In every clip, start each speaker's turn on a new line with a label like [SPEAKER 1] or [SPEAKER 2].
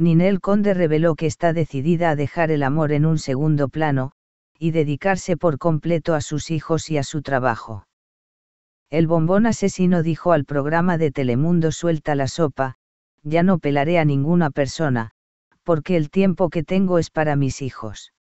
[SPEAKER 1] Ninel Conde reveló que está decidida a dejar el amor en un segundo plano, y dedicarse por completo a sus hijos y a su trabajo. El bombón asesino dijo al programa de Telemundo Suelta la sopa, ya no pelaré a ninguna persona, porque el tiempo que tengo es para mis hijos.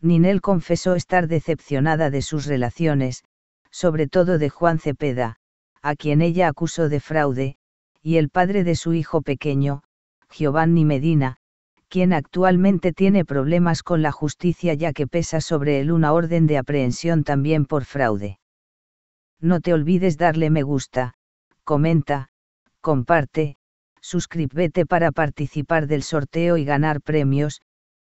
[SPEAKER 1] Ninel confesó estar decepcionada de sus relaciones, sobre todo de Juan Cepeda, a quien ella acusó de fraude, y el padre de su hijo pequeño, Giovanni Medina, quien actualmente tiene problemas con la justicia ya que pesa sobre él una orden de aprehensión también por fraude. No te olvides darle me gusta, comenta, comparte, suscríbete para participar del sorteo y ganar premios,